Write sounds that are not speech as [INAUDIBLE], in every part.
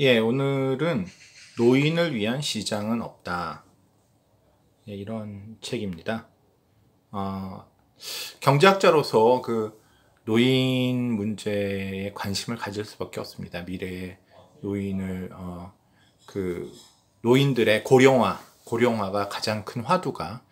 예, 오늘은 노인을 위한 시장은 없다. 예, 이런 책입니다. 어, 경제학자로서 그 노인 문제에 관심을 가질 수밖에 없습니다. 미래의 노인을 어, 그 노인들의 고령화, 고령화가 가장 큰 화두가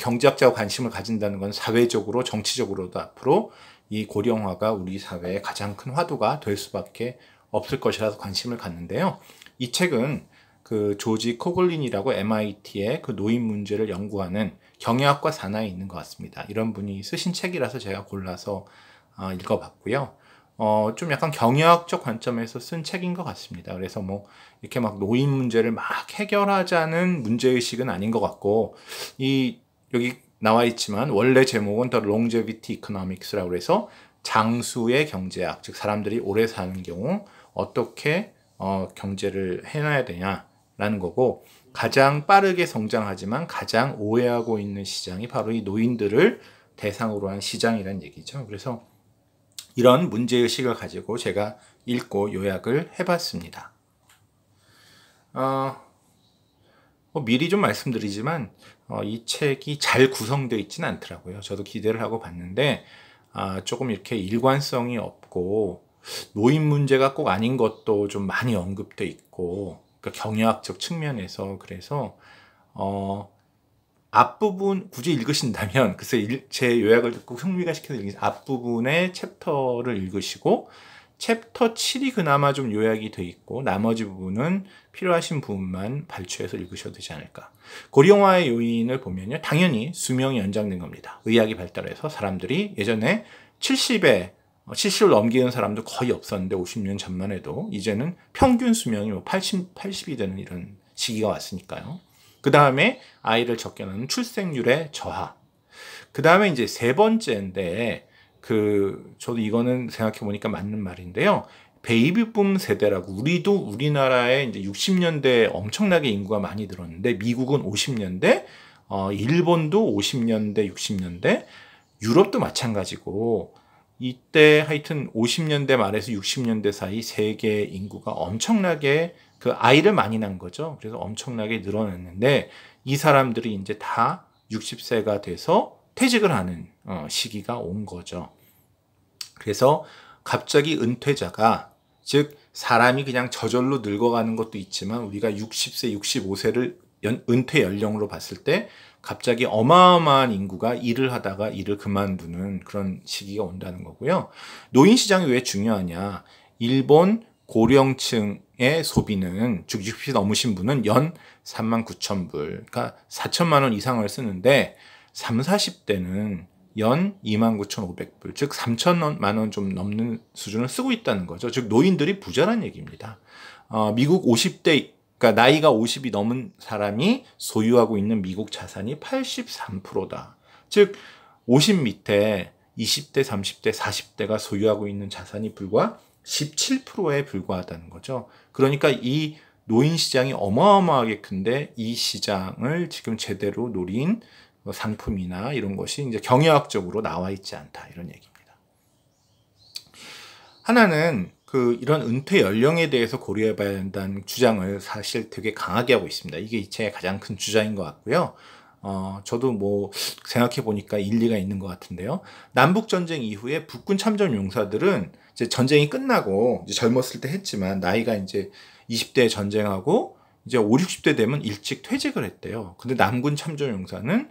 경제학자가 관심을 가진다는 건 사회적으로, 정치적으로도 앞으로 이 고령화가 우리 사회의 가장 큰 화두가 될 수밖에 없을 것이라서 관심을 갖는데요. 이 책은 그 조지 코글린이라고 MIT의 그 노인 문제를 연구하는 경영학과 산하에 있는 것 같습니다. 이런 분이 쓰신 책이라서 제가 골라서 어, 읽어봤고요. 어, 좀 약간 경영학적 관점에서 쓴 책인 것 같습니다. 그래서 뭐, 이렇게 막 노인 문제를 막 해결하자는 문제의식은 아닌 것 같고, 이, 여기 나와 있지만, 원래 제목은 더 h e Longevity Economics라고 해서 장수의 경제학, 즉, 사람들이 오래 사는 경우, 어떻게 어, 경제를 해놔야 되냐라는 거고 가장 빠르게 성장하지만 가장 오해하고 있는 시장이 바로 이 노인들을 대상으로 한 시장이라는 얘기죠. 그래서 이런 문제의식을 가지고 제가 읽고 요약을 해봤습니다. 어, 뭐 미리 좀 말씀드리지만 어, 이 책이 잘 구성되어 있지는 않더라고요. 저도 기대를 하고 봤는데 아, 조금 이렇게 일관성이 없고 노인 문제가 꼭 아닌 것도 좀 많이 언급돼 있고 그러니까 경영학적 측면에서 그래서 어 앞부분 굳이 읽으신다면 [LAUGHS] 글쎄 일, 제 요약을 듣고 흥미가 시켜서 읽으신 앞부분의 챕터를 읽으시고 챕터 7이 그나마 좀 요약이 돼 있고 나머지 부분은 필요하신 부분만 발췌해서 읽으셔도 되지 않을까. 고령화의 요인을 보면요. 당연히 수명이 연장된 겁니다. 의학이 발달해서 사람들이 예전에 70에 70을 뭐 넘기는 사람도 거의 없었는데 50년 전만 해도 이제는 평균 수명이 80, 뭐 80이 되는 이런 시기가 왔으니까요. 그 다음에 아이를 적게 낳는 출생률의 저하. 그 다음에 이제 세 번째인데 그 저도 이거는 생각해 보니까 맞는 말인데요. 베이비붐 세대라고 우리도 우리나라에 이제 60년대 엄청나게 인구가 많이 늘었는데 미국은 50년대, 어, 일본도 50년대, 60년대, 유럽도 마찬가지고 이때 하여튼 50년대 말에서 60년대 사이 세계 인구가 엄청나게 그 아이를 많이 낳은 거죠. 그래서 엄청나게 늘어났는데 이 사람들이 이제 다 60세가 돼서 퇴직을 하는 어, 시기가 온 거죠. 그래서 갑자기 은퇴자가 즉 사람이 그냥 저절로 늙어가는 것도 있지만 우리가 60세, 65세를 연, 은퇴 연령으로 봤을 때 갑자기 어마어마한 인구가 일을 하다가 일을 그만두는 그런 시기가 온다는 거고요. 노인 시장이 왜 중요하냐? 일본 고령층의 소비는 60세 넘으신 분은 연 3만 9천 불, 그러니까 4천만 원 이상을 쓰는데 3, 40대는 연2 9 5 0불즉 3천만 원 좀 넘는 수준을 쓰고 있다는 거죠. 즉 노인들이 부자란 얘기입니다. 어, 미국 50대 그러니까 나이가 50이 넘은 사람이 소유하고 있는 미국 자산이 83%다. 즉, 50 밑에 20대, 30대, 40대가 소유하고 있는 자산이 불과 17%에 불과하다는 거죠. 그러니까 이 노인 시장이 어마어마하게 큰데 이 시장을 지금 제대로 노린 상품이나 이런 것이 이제 경영학적으로 나와 있지 않다. 이런 얘기입니다. 하나는 그 이런 은퇴 연령에 대해서 고려해봐야 된다는 주장을 사실 되게 강하게 하고 있습니다. 이게 이 책의 가장 큰 주장인 것 같고요. 어, 저도 뭐 생각해 보니까 일리가 있는 것 같은데요. 남북 전쟁 이후에 북군 참전 용사들은 이제 전쟁이 끝나고 이제 젊었을 때 했지만 나이가 이제 2 0대 전쟁하고 이제 5, 60대 되면 일찍 퇴직을 했대요. 근데 남군 참전 용사는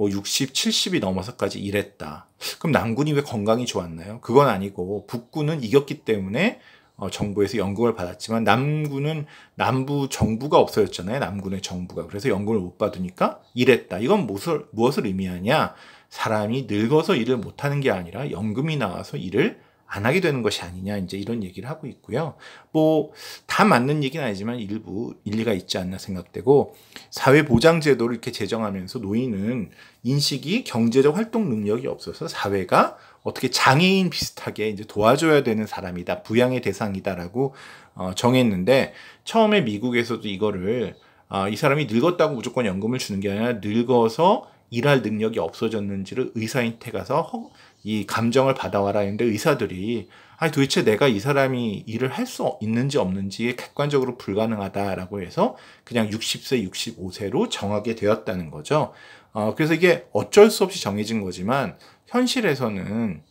뭐 60, 70이 넘어서까지 일했다. 그럼 남군이 왜 건강이 좋았나요? 그건 아니고 북군은 이겼기 때문에 어, 정부에서 연금을 받았지만 남군은 남부 정부가 없어졌잖아요. 남군의 정부가. 그래서 연금을 못 받으니까 일했다. 이건 무엇을, 무엇을 의미하냐? 사람이 늙어서 일을 못하는 게 아니라 연금이 나와서 일을 안 하게 되는 것이 아니냐 이제 이런 얘기를 하고 있고요. 뭐 다 맞는 얘기는 아니지만 일부 일리가 있지 않나 생각되고 사회보장제도를 이렇게 제정하면서 노인은 인식이 경제적 활동 능력이 없어서 사회가 어떻게 장애인 비슷하게 이제 도와줘야 되는 사람이다 부양의 대상이다라고 어, 정했는데 처음에 미국에서도 이거를 아, 이 사람이 늙었다고 무조건 연금을 주는 게 아니라 늙어서 일할 능력이 없어졌는지를 의사인테 가서 허, 이 감정을 받아와라 했는데 의사들이 아니 도대체 내가 이 사람이 일을 할 수 있는지 없는지 객관적으로 불가능하다라고 해서 그냥 60세, 65세로 정하게 되었다는 거죠. 어, 그래서 이게 어쩔 수 없이 정해진 거지만 현실에서는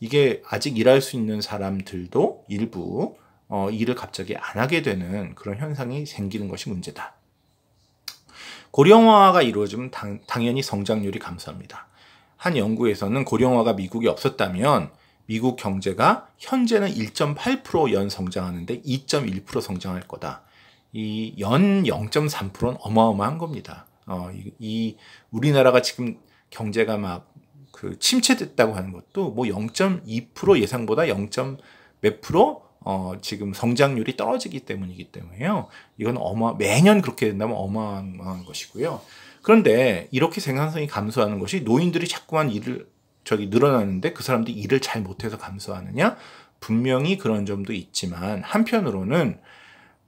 이게 아직 일할 수 있는 사람들도 일부 어, 일을 갑자기 안 하게 되는 그런 현상이 생기는 것이 문제다. 고령화가 이루어지면 당, 당연히 성장률이 감소합니다. 한 연구에서는 고령화가 미국에 없었다면 미국 경제가 현재는 1.8%연 성장하는데 2.1% 성장할 거다. 이 연 0.3%는 어마어마한 겁니다. 어, 이, 이 우리나라가 지금 경제가 막 그 침체됐다고 하는 것도 뭐 0.2% 예상보다 0. 몇 프로 어, 지금 성장률이 떨어지기 때문이기 때문에요. 이건 어마 매년 그렇게 된다면 어마어마한 것이고요. 그런데 이렇게 생산성이 감소하는 것이 노인들이 자꾸만 일을 저기 늘어나는데 그 사람들이 일을 잘 못해서 감소하느냐? 분명히 그런 점도 있지만 한편으로는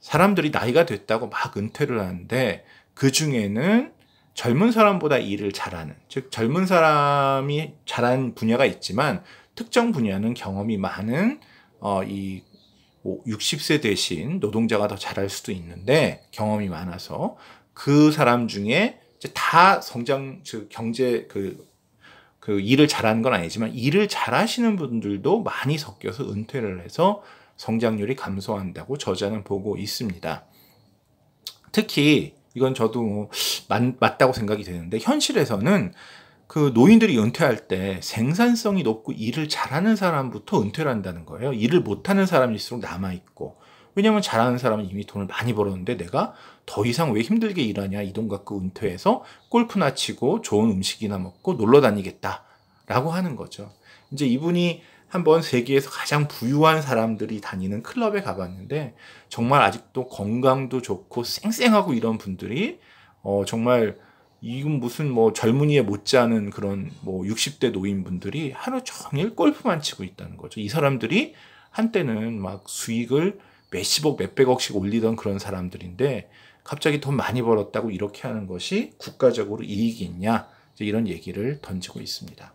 사람들이 나이가 됐다고 막 은퇴를 하는데 그 중에는 젊은 사람보다 일을 잘하는 즉 젊은 사람이 잘한 분야가 있지만 특정 분야는 경험이 많은 어, 이 60세 대신 노동자가 더 잘할 수도 있는데 경험이 많아서 그 사람 중에 이제 다 성장 즉 경제 그그 그 일을 잘하는 건 아니지만 일을 잘하시는 분들도 많이 섞여서 은퇴를 해서 성장률이 감소한다고 저자는 보고 있습니다. 특히 이건 저도 뭐 맞, 다고 생각이 되는데 현실에서는 그 노인들이 은퇴할 때 생산성이 높고 일을 잘하는 사람부터 은퇴를 한다는 거예요. 일을 못하는 사람일수록 남아있고 왜냐면 잘하는 사람은 이미 돈을 많이 벌었는데 내가 더 이상 왜 힘들게 일하냐 이 돈 갖고 은퇴해서 골프나 치고 좋은 음식이나 먹고 놀러 다니겠다라고 하는 거죠. 이제 이분이 한번 세계에서 가장 부유한 사람들이 다니는 클럽에 가봤는데 정말 아직도 건강도 좋고 쌩쌩하고 이런 분들이 어 정말 이건 무슨 뭐 젊은이에 못지않은 그런 뭐 60대 노인분들이 하루 종일 골프만 치고 있다는 거죠. 이 사람들이 한때는 막 수익을 몇십억, 몇백억씩 올리던 그런 사람들인데 갑자기 돈 많이 벌었다고 이렇게 하는 것이 국가적으로 이익이 있냐 이런 얘기를 던지고 있습니다.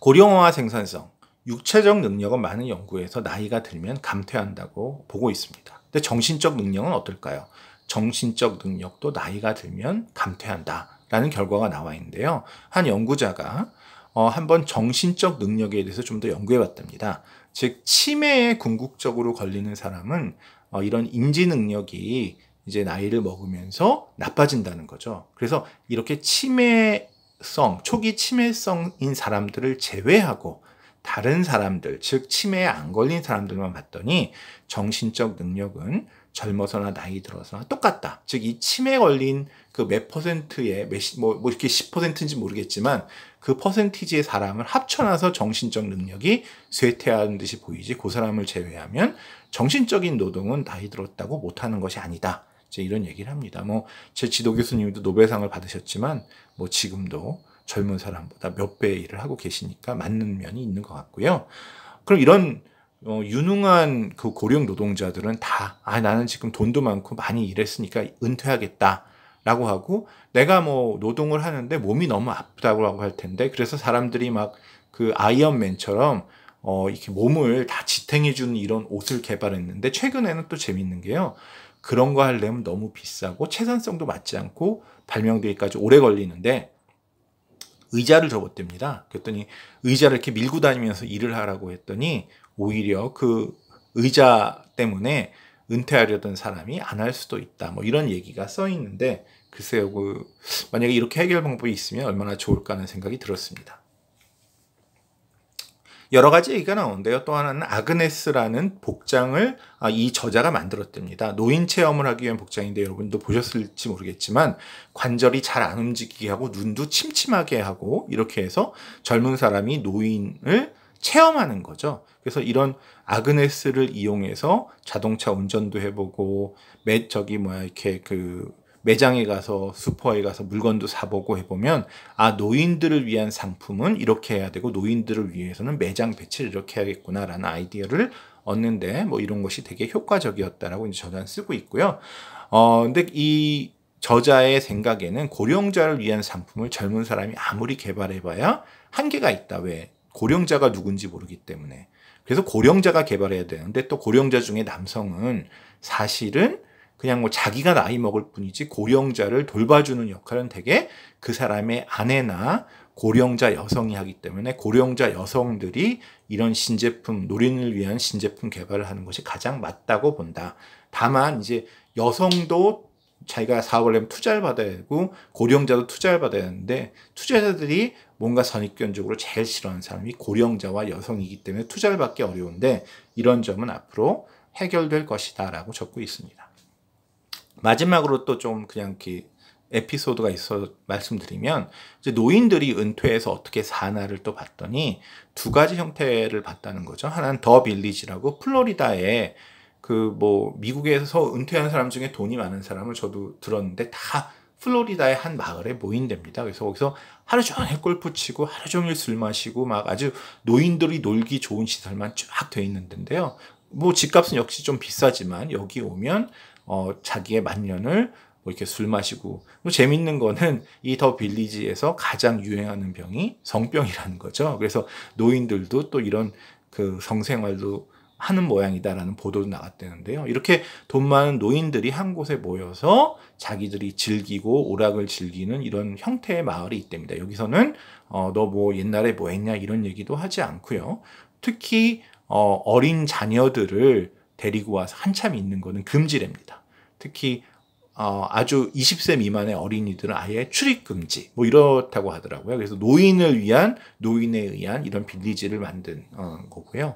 고령화 생산성 육체적 능력은 많은 연구에서 나이가 들면 감퇴한다고 보고 있습니다. 근데 정신적 능력은 어떨까요? 정신적 능력도 나이가 들면 감퇴한다라는 결과가 나와 있는데요. 한 연구자가 어, 한번 정신적 능력에 대해서 좀 더 연구해 봤답니다. 즉 치매에 궁극적으로 걸리는 사람은 어, 이런 인지 능력이 이제 나이를 먹으면서 나빠진다는 거죠. 그래서 이렇게 치매성, 초기 치매성인 사람들을 제외하고 다른 사람들, 즉 치매에 안 걸린 사람들만 봤더니 정신적 능력은 젊어서나 나이 들어서나 똑같다. 즉 이 치매 걸린 그 몇 퍼센트의 몇뭐 뭐 이렇게 10%인지 모르겠지만 그 퍼센티지의 사람을 합쳐놔서 정신적 능력이 쇠퇴하는 듯이 보이지 그 사람을 제외하면 정신적인 노동은 나이 들었다고 못하는 것이 아니다. 이제 이런 얘기를 합니다. 뭐 제 지도 교수님도 노벨상을 받으셨지만 뭐 지금도 젊은 사람보다 몇 배의 일을 하고 계시니까 맞는 면이 있는 것 같고요. 그럼 이런 어, 유능한 그 고령 노동자들은 다, 아, 나는 지금 돈도 많고 많이 일했으니까 은퇴하겠다. 라고 하고, 내가 뭐 노동을 하는데 몸이 너무 아프다고 할 텐데, 그래서 사람들이 막 그 아이언맨처럼, 어, 이렇게 몸을 다 지탱해주는 이런 옷을 개발했는데, 최근에는 또 재밌는 게요. 그런 거 하려면 너무 비싸고, 최산성도 맞지 않고, 발명되기까지 오래 걸리는데, 의자를 접었답니다 그랬더니 의자를 이렇게 밀고 다니면서 일을 하라고 했더니 오히려 그 의자 때문에 은퇴하려던 사람이 안 할 수도 있다. 뭐 이런 얘기가 써 있는데 글쎄요, 그 만약에 이렇게 해결 방법이 있으면 얼마나 좋을까 하는 생각이 들었습니다. 여러 가지 얘기가 나오는데요. 또 하나는 아그네스라는 복장을 아, 이 저자가 만들었답니다. 노인 체험을 하기 위한 복장인데 여러분도 보셨을지 모르겠지만 관절이 잘 안 움직이게 하고 눈도 침침하게 하고 이렇게 해서 젊은 사람이 노인을 체험하는 거죠. 그래서 이런 아그네스를 이용해서 자동차 운전도 해보고 매 저기 뭐야 이렇게 그 매장에 가서 슈퍼에 가서 물건도 사보고 해보면 아 노인들을 위한 상품은 이렇게 해야 되고 노인들을 위해서는 매장 배치를 이렇게 해야겠구나라는 아이디어를 얻는데 뭐 이런 것이 되게 효과적이었다라고 이제 저자는 쓰고 있고요. 어 근데 이 저자의 생각에는 고령자를 위한 상품을 젊은 사람이 아무리 개발해봐야 한계가 있다. 왜? 고령자가 누군지 모르기 때문에. 그래서 고령자가 개발해야 되는데 또 고령자 중에 남성은 사실은 그냥 뭐 자기가 나이 먹을 뿐이지 고령자를 돌봐주는 역할은 되게 그 사람의 아내나 고령자 여성이 하기 때문에 고령자 여성들이 이런 신제품, 노인을 위한 신제품 개발을 하는 것이 가장 맞다고 본다. 다만 이제 여성도 자기가 사업을 하면 투자를 받아야 되고 고령자도 투자를 받아야 되는데 투자자들이 뭔가 선입견적으로 제일 싫어하는 사람이 고령자와 여성이기 때문에 투자를 받기 어려운데 이런 점은 앞으로 해결될 것이다 라고 적고 있습니다. 마지막으로 또 좀 그냥 이렇게 에피소드가 있어 말씀드리면 이제 노인들이 은퇴해서 어떻게 사나를 또 봤더니 두 가지 형태를 봤다는 거죠. 하나는 더 빌리지라고 플로리다에 그뭐 미국에서 은퇴한 사람 중에 돈이 많은 사람을 저도 들었는데 다 플로리다의 한 마을에 모인답니다. 그래서 거기서 하루 종일 골프 치고 하루 종일 술 마시고 막 아주 노인들이 놀기 좋은 시설만 쫙 돼 있는 데인데요. 뭐 집값은 역시 좀 비싸지만 여기 오면 어 자기의 만년을 뭐 이렇게 술 마시고 또 뭐 재밌는 거는 이 더 빌리지에서 가장 유행하는 병이 성병이라는 거죠. 그래서 노인들도 또 이런 그 성생활도 하는 모양이다라는 보도도 나왔대는데요. 이렇게 돈 많은 노인들이 한 곳에 모여서 자기들이 즐기고 오락을 즐기는 이런 형태의 마을이 있답니다. 여기서는 어, 너 뭐 옛날에 뭐 했냐 이런 얘기도 하지 않고요. 특히 어, 어린 자녀들을 데리고 와서 한참 있는 것은 금지랍니다. 특히 어, 아주 20세 미만의 어린이들은 아예 출입 금지 뭐 이렇다고 하더라고요. 그래서 노인을 위한 노인에 의한 이런 빌리지를 만든 어, 거고요.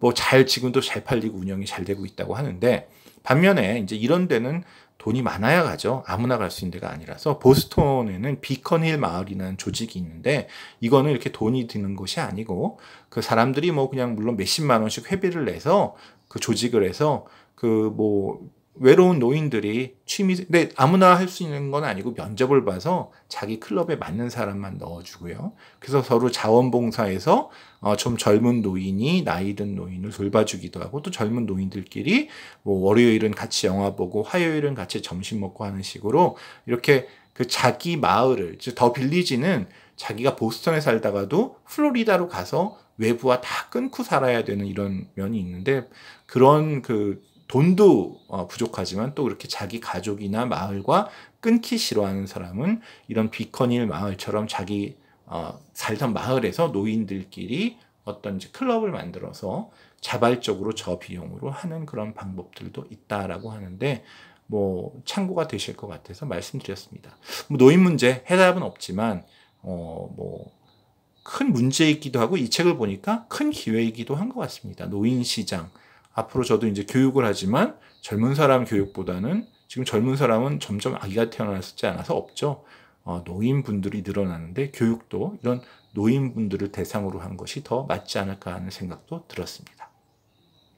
뭐잘 지금도 잘 팔리고 운영이 잘 되고 있다고 하는데 반면에 이제 이런 데는 돈이 많아야 가죠. 아무나 갈 수 있는 데가 아니라서 보스턴에는 비컨힐 마을이라는 조직이 있는데 이거는 이렇게 돈이 드는 것이 아니고 그 사람들이 뭐 그냥 물론 몇십만 원씩 회비를 내서 그 조직을 해서 그뭐 외로운 노인들이 취미, 근데 아무나 할 수 있는 건 아니고 면접을 봐서 자기 클럽에 맞는 사람만 넣어주고요. 그래서 서로 자원봉사에서 어, 좀 젊은 노인이 나이 든 노인을 돌봐주기도 하고 또 젊은 노인들끼리 뭐 월요일은 같이 영화 보고 화요일은 같이 점심 먹고 하는 식으로 이렇게 그 자기 마을을, 즉더 빌리지는 자기가 보스턴에 살다가도 플로리다로 가서 외부와 다 끊고 살아야 되는 이런 면이 있는데 그런 그 돈도 어, 부족하지만 또 그렇게 자기 가족이나 마을과 끊기 싫어하는 사람은 이런 비커닐 마을처럼 자기 어, 살던 마을에서 노인들끼리 어떤 이제 클럽을 만들어서 자발적으로 저 비용으로 하는 그런 방법들도 있다라고 하는데 뭐 참고가 되실 것 같아서 말씀드렸습니다. 뭐 노인 문제 해답은 없지만 어뭐큰 문제이기도 하고 이 책을 보니까 큰 기회이기도 한 것 같습니다. 노인 시장 앞으로 저도 이제 교육을 하지만 젊은 사람 교육보다는 지금 젊은 사람은 점점 아기가 태어나지 않아서 없죠. 어, 노인분들이 늘어나는데 교육도 이런 노인분들을 대상으로 한 것이 더 맞지 않을까 하는 생각도 들었습니다.